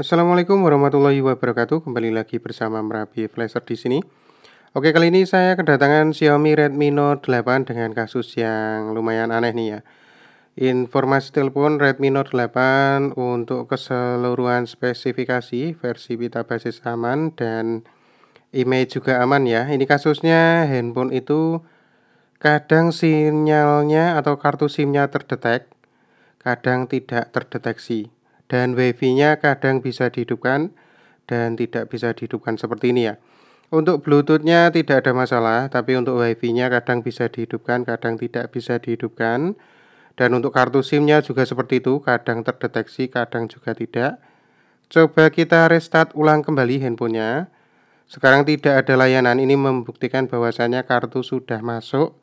Assalamualaikum warahmatullahi wabarakatuh. Kembali lagi bersama Merapi Flasher di sini. Oke, kali ini saya kedatangan Xiaomi Redmi Note 8 dengan kasus yang lumayan aneh nih ya. Informasi telepon Redmi Note 8 untuk keseluruhan spesifikasi versi beta basis aman dan image juga aman ya. Ini kasusnya handphone itu kadang sinyalnya atau kartu SIM-nya terdetek, kadang tidak terdeteksi dan wifi-nya kadang bisa dihidupkan dan tidak bisa dihidupkan seperti ini ya. Untuk Bluetooth-nya tidak ada masalah, tapi untuk wifi nya kadang bisa dihidupkan, kadang tidak bisa dihidupkan. Dan untuk kartu SIM-nya juga seperti itu, kadang terdeteksi, kadang juga tidak. Coba kita restart ulang kembali handphonenya. Sekarang tidak ada layanan, ini membuktikan bahwasannya kartu sudah masuk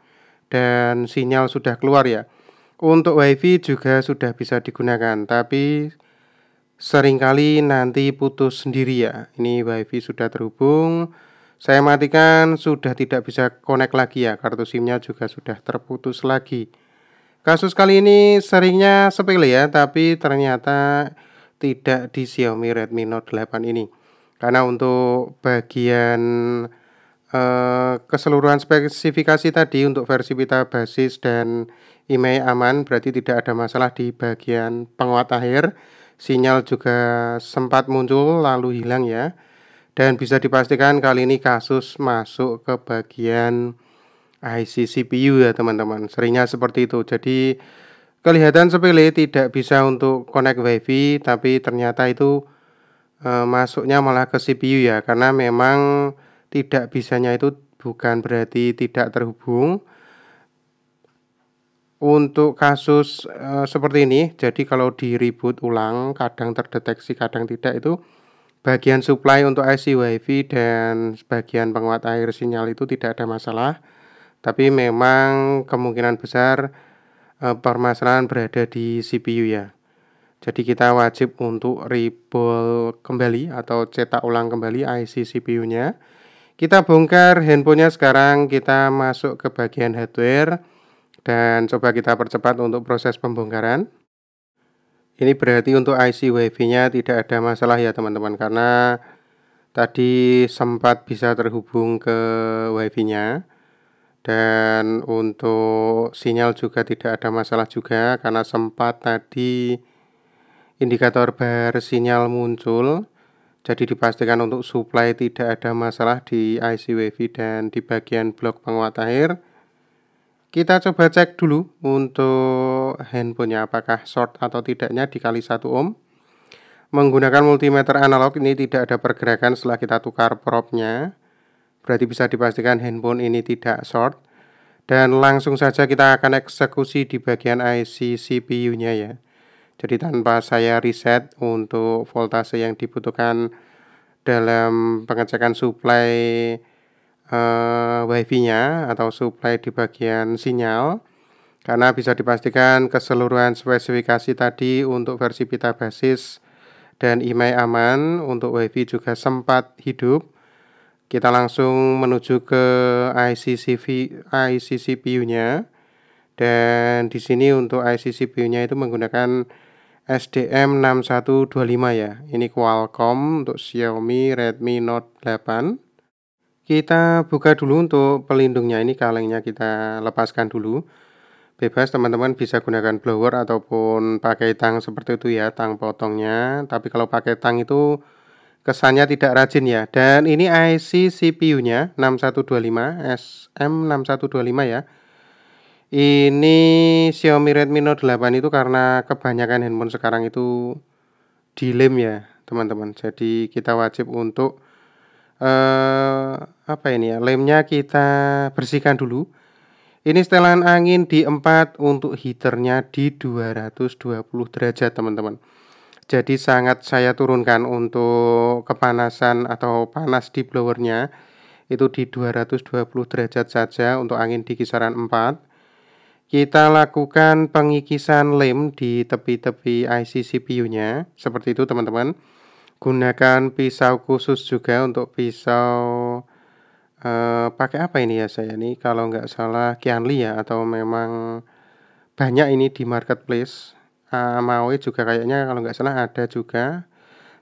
dan sinyal sudah keluar ya. Untuk WiFi juga sudah bisa digunakan, tapi seringkali nanti putus sendiri ya ini wifi sudah terhubung saya matikan sudah tidak bisa connect lagi ya kartu simnya juga sudah terputus lagi kasus kali ini seringnya sepele ya tapi ternyata tidak di Xiaomi Redmi Note 8 ini karena untuk bagian eh, keseluruhan spesifikasi tadi untuk versi pita basis dan IMEI aman berarti tidak ada masalah di bagian penguat akhir Sinyal juga sempat muncul lalu hilang ya. Dan bisa dipastikan kali ini kasus masuk ke bagian IC CPU ya teman-teman. Seringnya seperti itu. Jadi kelihatan sepele tidak bisa untuk connect WiFi tapi ternyata itu e, masuknya malah ke CPU ya karena memang tidak bisanya itu bukan berarti tidak terhubung untuk kasus e, seperti ini, jadi kalau di reboot ulang, kadang terdeteksi, kadang tidak itu bagian supply untuk IC WiFi dan sebagian penguat air sinyal itu tidak ada masalah. Tapi memang kemungkinan besar e, permasalahan berada di CPU ya. Jadi kita wajib untuk reboot kembali atau cetak ulang kembali IC CPU-nya. Kita bongkar handphonenya sekarang, kita masuk ke bagian hardware dan coba kita percepat untuk proses pembongkaran ini berarti untuk IC WiFi nya tidak ada masalah ya teman-teman karena tadi sempat bisa terhubung ke WiFi nya dan untuk sinyal juga tidak ada masalah juga karena sempat tadi indikator bar sinyal muncul jadi dipastikan untuk supply tidak ada masalah di IC WiFi dan di bagian blok penguat air kita coba cek dulu untuk handphonenya apakah short atau tidaknya dikali 1 ohm. Menggunakan multimeter analog ini tidak ada pergerakan setelah kita tukar probnya. Berarti bisa dipastikan handphone ini tidak short. Dan langsung saja kita akan eksekusi di bagian IC CPU-nya ya. Jadi tanpa saya reset untuk voltase yang dibutuhkan dalam pengecekan supply uh, WiFi-nya atau supply di bagian sinyal karena bisa dipastikan keseluruhan spesifikasi tadi untuk versi pita basis dan IMEI aman untuk WiFi juga sempat hidup kita langsung menuju ke ICCV, ICCPU-nya dan di sini untuk ICCPU-nya itu menggunakan SDM6125 ya ini Qualcomm untuk Xiaomi Redmi Note 8 kita buka dulu untuk pelindungnya ini kalengnya kita lepaskan dulu. Bebas teman-teman bisa gunakan blower ataupun pakai tang seperti itu ya, tang potongnya. Tapi kalau pakai tang itu kesannya tidak rajin ya. Dan ini IC CPU-nya 6125 SM6125 ya. Ini Xiaomi Redmi Note 8 itu karena kebanyakan handphone sekarang itu dilem ya, teman-teman. Jadi kita wajib untuk eh, apa ini ya lemnya kita bersihkan dulu ini setelan angin di 4 untuk heaternya di 220 derajat teman-teman jadi sangat saya turunkan untuk kepanasan atau panas di blowernya itu di 220 derajat saja untuk angin di kisaran 4 kita lakukan pengikisan lem di tepi-tepi IC CPU nya seperti itu teman-teman gunakan pisau khusus juga untuk pisau eh, pakai apa ini ya saya ini kalau nggak salah Kianli ya atau memang banyak ini di marketplace ah, Maui juga kayaknya kalau nggak salah ada juga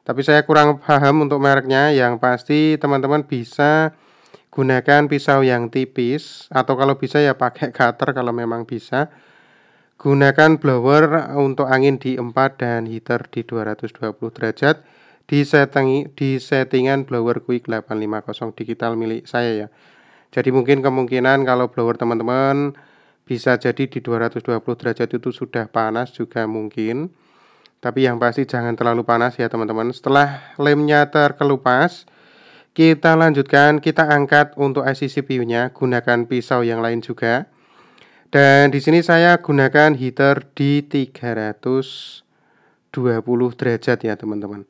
tapi saya kurang paham untuk mereknya yang pasti teman-teman bisa gunakan pisau yang tipis atau kalau bisa ya pakai cutter kalau memang bisa gunakan blower untuk angin di 4 dan heater di 220 derajat di setting di settingan blower quick 850 digital milik saya ya jadi mungkin kemungkinan kalau blower teman-teman bisa jadi di 220 derajat itu sudah panas juga mungkin tapi yang pasti jangan terlalu panas ya teman-teman setelah lemnya terkelupas kita lanjutkan kita angkat untuk IC CPU nya gunakan pisau yang lain juga dan di sini saya gunakan heater di 320 derajat ya teman-teman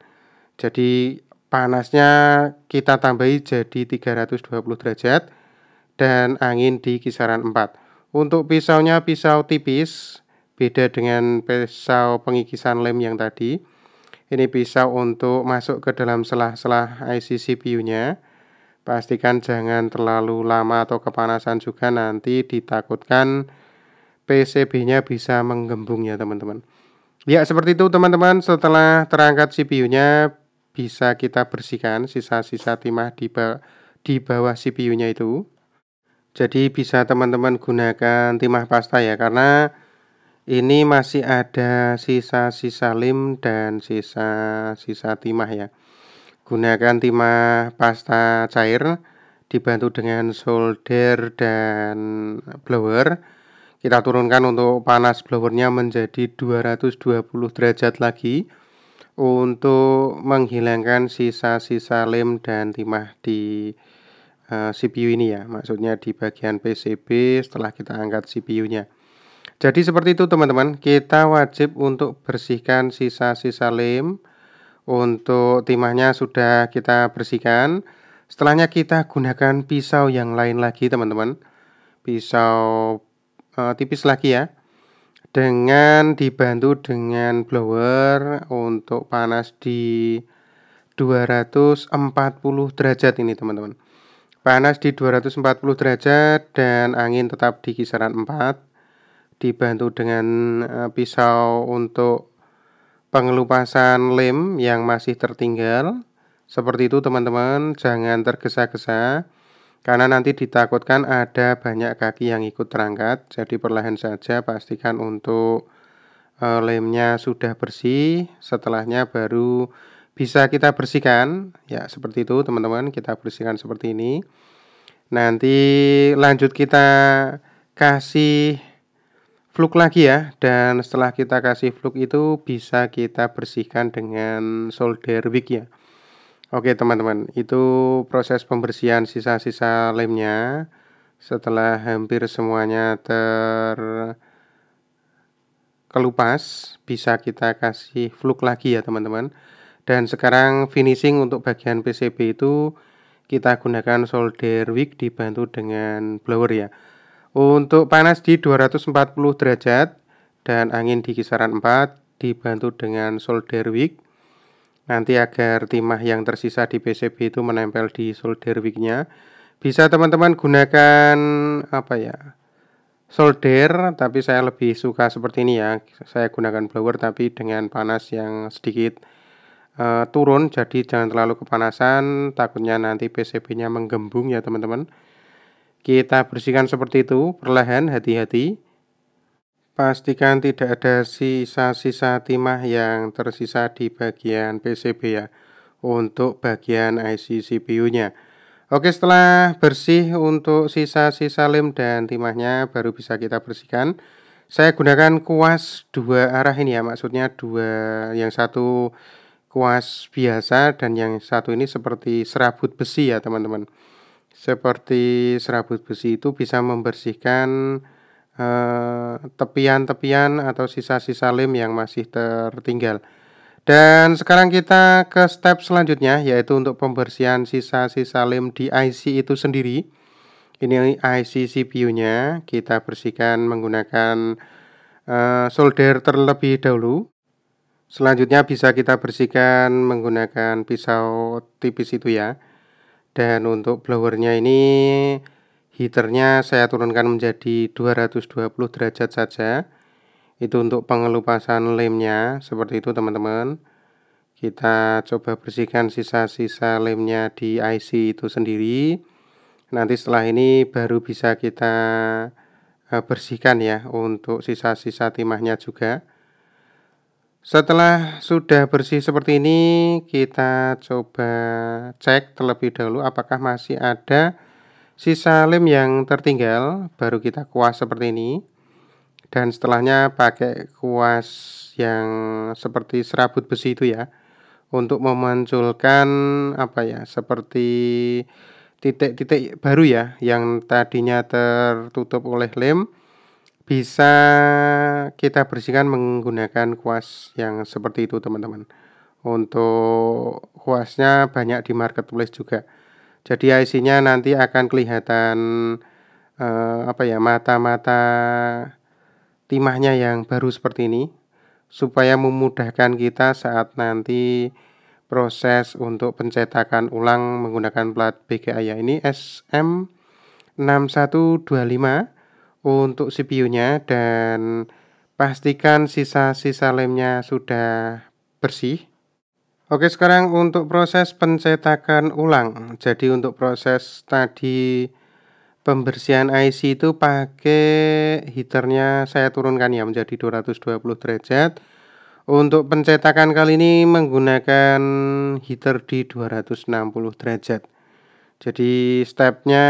jadi panasnya kita tambahi jadi 320 derajat dan angin di kisaran 4. Untuk pisaunya pisau tipis, beda dengan pisau pengikisan lem yang tadi. Ini pisau untuk masuk ke dalam selah-selah IC CPU-nya. Pastikan jangan terlalu lama atau kepanasan juga nanti ditakutkan PCB-nya bisa menggembung ya teman-teman. Ya seperti itu teman-teman setelah terangkat CPU-nya bisa kita bersihkan sisa-sisa timah di, ba di bawah CPU-nya itu. Jadi bisa teman-teman gunakan timah pasta ya karena ini masih ada sisa-sisa lem dan sisa-sisa timah ya. Gunakan timah pasta cair dibantu dengan solder dan blower. Kita turunkan untuk panas blowernya menjadi 220 derajat lagi untuk menghilangkan sisa-sisa lem dan timah di uh, eh, CPU ini ya maksudnya di bagian PCB setelah kita angkat CPU nya jadi seperti itu teman-teman kita wajib untuk bersihkan sisa-sisa lem untuk timahnya sudah kita bersihkan setelahnya kita gunakan pisau yang lain lagi teman-teman pisau uh, tipis lagi ya dengan dibantu dengan blower untuk panas di 240 derajat ini teman-teman panas di 240 derajat dan angin tetap di kisaran 4 dibantu dengan eh, pisau untuk pengelupasan lem yang masih tertinggal seperti itu teman-teman jangan tergesa-gesa karena nanti ditakutkan ada banyak kaki yang ikut terangkat, jadi perlahan saja pastikan untuk eh, lemnya sudah bersih. Setelahnya baru bisa kita bersihkan, ya seperti itu teman-teman. Kita bersihkan seperti ini. Nanti lanjut kita kasih fluk lagi ya, dan setelah kita kasih fluk itu bisa kita bersihkan dengan solder wick ya. Oke teman-teman, itu proses pembersihan sisa-sisa lemnya setelah hampir semuanya terkelupas bisa kita kasih fluk lagi ya teman-teman dan sekarang finishing untuk bagian PCB itu kita gunakan solder wick dibantu dengan blower ya untuk panas di 240 derajat dan angin di kisaran 4 dibantu dengan solder wick nanti agar timah yang tersisa di PCB itu menempel di solder wicknya bisa teman-teman gunakan apa ya solder tapi saya lebih suka seperti ini ya saya gunakan blower tapi dengan panas yang sedikit uh, turun jadi jangan terlalu kepanasan takutnya nanti PCB nya menggembung ya teman-teman kita bersihkan seperti itu perlahan hati-hati Pastikan tidak ada sisa-sisa timah yang tersisa di bagian PCB ya untuk bagian IC CPU-nya. Oke, setelah bersih untuk sisa-sisa lem dan timahnya baru bisa kita bersihkan. Saya gunakan kuas dua arah ini ya, maksudnya dua yang satu kuas biasa dan yang satu ini seperti serabut besi ya, teman-teman. Seperti serabut besi itu bisa membersihkan Eh, tepian-tepian uh, atau sisa-sisa lem yang masih tertinggal. Dan sekarang kita ke step selanjutnya yaitu untuk pembersihan sisa-sisa lem di IC itu sendiri. Ini IC CPU-nya kita bersihkan menggunakan uh, solder terlebih dahulu. Selanjutnya bisa kita bersihkan menggunakan pisau tipis itu ya. Dan untuk blowernya ini heaternya saya turunkan menjadi 220 derajat saja itu untuk pengelupasan lemnya seperti itu teman-teman kita coba bersihkan sisa-sisa lemnya di IC itu sendiri nanti setelah ini baru bisa kita eh, bersihkan ya untuk sisa-sisa timahnya juga setelah sudah bersih seperti ini, kita coba cek terlebih dahulu apakah masih ada Sisa lem yang tertinggal baru kita kuas seperti ini. Dan setelahnya pakai kuas yang seperti serabut besi itu ya. Untuk memunculkan apa ya, seperti titik-titik baru ya yang tadinya tertutup oleh lem bisa kita bersihkan menggunakan kuas yang seperti itu teman-teman untuk kuasnya banyak di marketplace juga jadi IC-nya nanti akan kelihatan eh, apa ya mata-mata timahnya yang baru seperti ini supaya memudahkan kita saat nanti proses untuk pencetakan ulang menggunakan plat BGA ya ini SM6125 untuk CPU-nya dan pastikan sisa-sisa lemnya sudah bersih Oke, sekarang untuk proses pencetakan ulang. Jadi untuk proses tadi pembersihan IC itu pakai heaternya saya turunkan ya menjadi 220 derajat. Untuk pencetakan kali ini menggunakan heater di 260 derajat. Jadi stepnya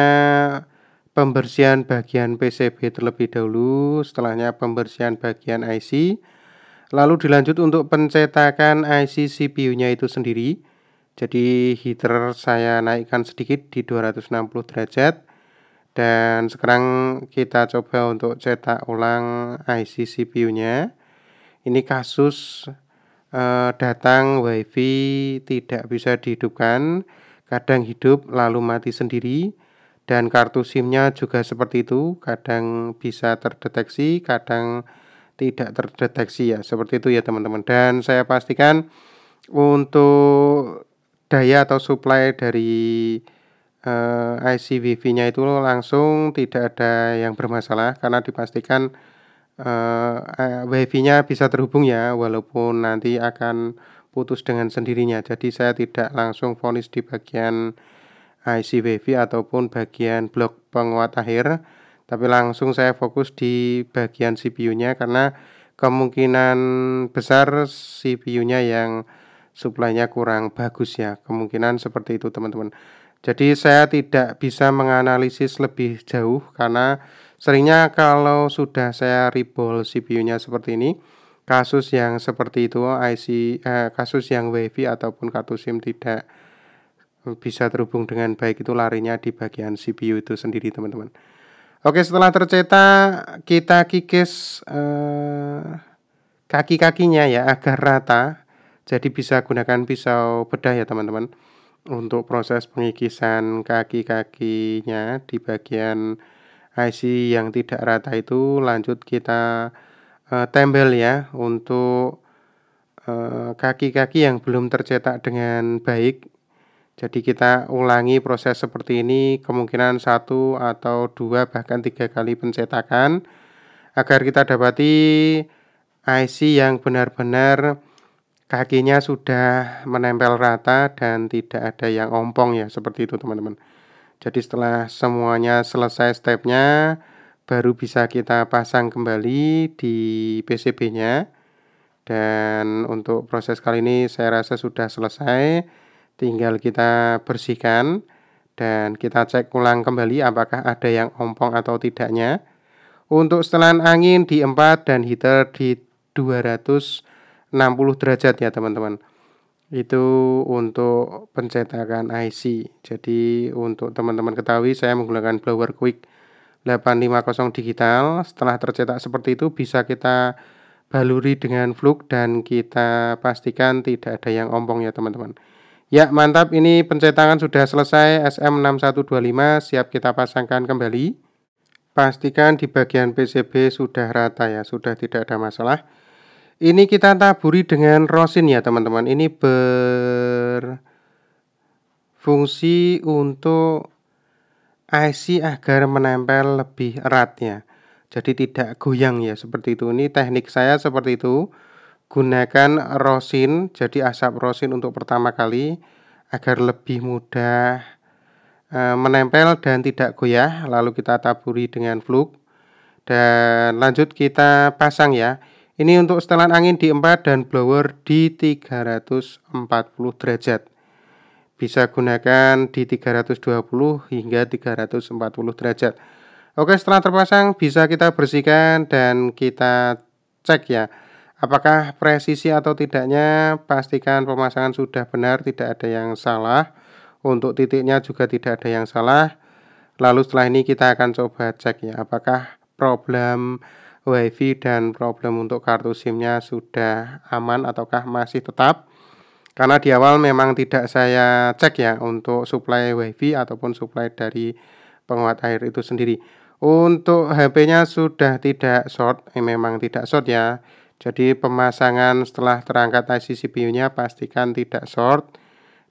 pembersihan bagian PCB terlebih dahulu, setelahnya pembersihan bagian IC Lalu dilanjut untuk pencetakan IC CPU-nya itu sendiri. Jadi heater saya naikkan sedikit di 260 derajat. Dan sekarang kita coba untuk cetak ulang IC CPU-nya. Ini kasus eh, datang WiFi tidak bisa dihidupkan, kadang hidup lalu mati sendiri. Dan kartu SIM-nya juga seperti itu, kadang bisa terdeteksi, kadang tidak terdeteksi ya seperti itu ya teman-teman dan saya pastikan untuk daya atau supply dari uh, eh, IC wifi nya itu langsung tidak ada yang bermasalah karena dipastikan uh, eh, eh, wifi nya bisa terhubung ya walaupun nanti akan putus dengan sendirinya jadi saya tidak langsung vonis di bagian IC wifi ataupun bagian blok penguat akhir tapi langsung saya fokus di bagian CPU-nya karena kemungkinan besar CPU-nya yang suplainya kurang bagus ya kemungkinan seperti itu teman-teman jadi saya tidak bisa menganalisis lebih jauh karena seringnya kalau sudah saya rebol CPU-nya seperti ini kasus yang seperti itu IC eh, kasus yang WiFi ataupun kartu SIM tidak bisa terhubung dengan baik itu larinya di bagian CPU itu sendiri teman-teman. Oke, setelah tercetak kita kikis eh, kaki-kakinya ya agar rata. Jadi bisa gunakan pisau bedah ya teman-teman untuk proses pengikisan kaki-kakinya di bagian IC yang tidak rata itu lanjut kita eh, tempel ya untuk eh, kaki-kaki yang belum tercetak dengan baik jadi kita ulangi proses seperti ini kemungkinan satu atau dua bahkan tiga kali pencetakan agar kita dapati IC yang benar-benar kakinya sudah menempel rata dan tidak ada yang ompong ya seperti itu teman-teman. Jadi setelah semuanya selesai stepnya baru bisa kita pasang kembali di PCB-nya. Dan untuk proses kali ini saya rasa sudah selesai tinggal kita bersihkan dan kita cek ulang kembali apakah ada yang ompong atau tidaknya. Untuk setelan angin di 4 dan heater di 260 derajat ya teman-teman. Itu untuk pencetakan IC. Jadi untuk teman-teman ketahui saya menggunakan blower quick 850 digital. Setelah tercetak seperti itu bisa kita baluri dengan fluk dan kita pastikan tidak ada yang ompong ya teman-teman. Ya, mantap. Ini pencetangan sudah selesai SM6125, siap kita pasangkan kembali. Pastikan di bagian PCB sudah rata ya, sudah tidak ada masalah. Ini kita taburi dengan rosin ya, teman-teman. Ini berfungsi untuk IC agar menempel lebih erat ya. Jadi tidak goyang ya, seperti itu. Ini teknik saya seperti itu gunakan rosin jadi asap rosin untuk pertama kali agar lebih mudah e, menempel dan tidak goyah lalu kita taburi dengan fluk dan lanjut kita pasang ya ini untuk setelan angin di 4 dan blower di 340 derajat bisa gunakan di 320 hingga 340 derajat Oke setelah terpasang bisa kita bersihkan dan kita cek ya Apakah presisi atau tidaknya? Pastikan pemasangan sudah benar, tidak ada yang salah. Untuk titiknya juga tidak ada yang salah. Lalu setelah ini kita akan coba cek ya, apakah problem WiFi dan problem untuk kartu SIM-nya sudah aman ataukah masih tetap? Karena di awal memang tidak saya cek ya untuk supply WiFi ataupun supply dari penguat air itu sendiri. Untuk HP-nya sudah tidak short, eh, memang tidak short ya. Jadi pemasangan setelah terangkat IC CPU-nya pastikan tidak short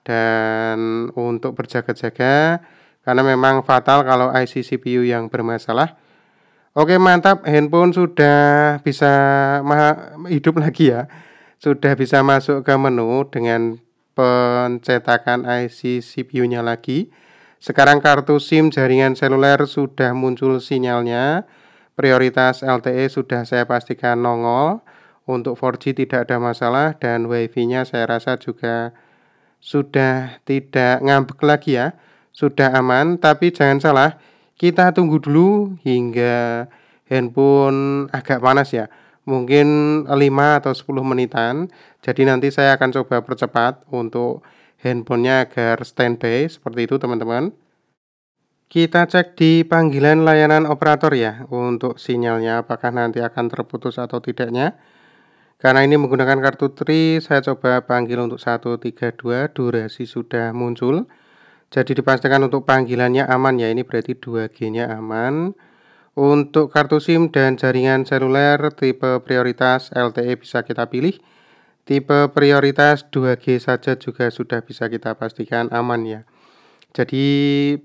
dan untuk berjaga-jaga karena memang fatal kalau IC CPU yang bermasalah. Oke, mantap handphone sudah bisa hidup lagi ya. Sudah bisa masuk ke menu dengan pencetakan IC CPU-nya lagi. Sekarang kartu SIM jaringan seluler sudah muncul sinyalnya. Prioritas LTE sudah saya pastikan nongol untuk 4G tidak ada masalah dan WiFi-nya saya rasa juga sudah tidak ngambek lagi ya, sudah aman. Tapi jangan salah, kita tunggu dulu hingga handphone agak panas ya, mungkin 5 atau 10 menitan. Jadi nanti saya akan coba percepat untuk handphonenya agar standby seperti itu teman-teman. Kita cek di panggilan layanan operator ya untuk sinyalnya apakah nanti akan terputus atau tidaknya. Karena ini menggunakan kartu tri, saya coba panggil untuk 132, durasi sudah muncul. Jadi dipastikan untuk panggilannya aman ya, ini berarti 2G-nya aman. Untuk kartu SIM dan jaringan seluler tipe prioritas LTE bisa kita pilih. Tipe prioritas 2G saja juga sudah bisa kita pastikan aman ya. Jadi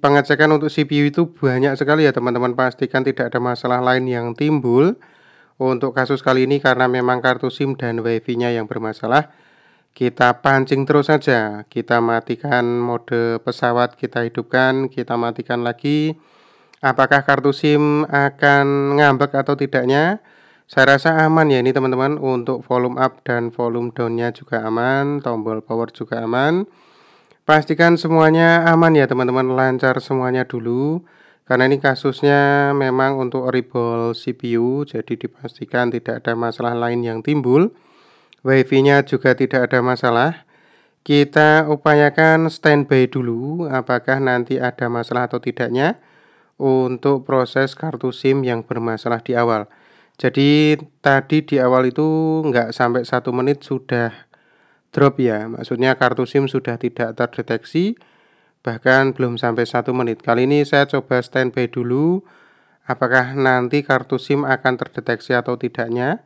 pengecekan untuk CPU itu banyak sekali ya teman-teman pastikan tidak ada masalah lain yang timbul untuk kasus kali ini karena memang kartu SIM dan WiFi-nya yang bermasalah, kita pancing terus saja. Kita matikan mode pesawat, kita hidupkan, kita matikan lagi. Apakah kartu SIM akan ngambek atau tidaknya? Saya rasa aman ya ini teman-teman untuk volume up dan volume down-nya juga aman, tombol power juga aman. Pastikan semuanya aman ya teman-teman, lancar semuanya dulu. Karena ini kasusnya memang untuk ribol CPU, jadi dipastikan tidak ada masalah lain yang timbul. Wifi-nya juga tidak ada masalah. Kita upayakan standby dulu apakah nanti ada masalah atau tidaknya untuk proses kartu SIM yang bermasalah di awal. Jadi tadi di awal itu nggak sampai satu menit sudah drop ya, maksudnya kartu SIM sudah tidak terdeteksi bahkan belum sampai satu menit. Kali ini saya coba standby dulu apakah nanti kartu SIM akan terdeteksi atau tidaknya.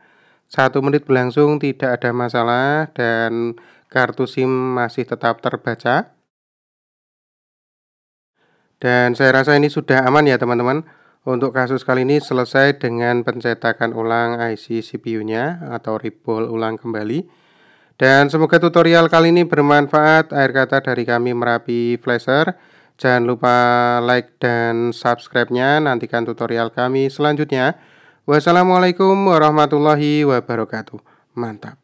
Satu menit berlangsung tidak ada masalah dan kartu SIM masih tetap terbaca. Dan saya rasa ini sudah aman ya teman-teman. Untuk kasus kali ini selesai dengan pencetakan ulang IC CPU-nya atau recall ulang kembali. Dan semoga tutorial kali ini bermanfaat. Akhir kata dari kami Merapi Flasher. Jangan lupa like dan subscribe-nya. Nantikan tutorial kami selanjutnya. Wassalamualaikum warahmatullahi wabarakatuh. Mantap.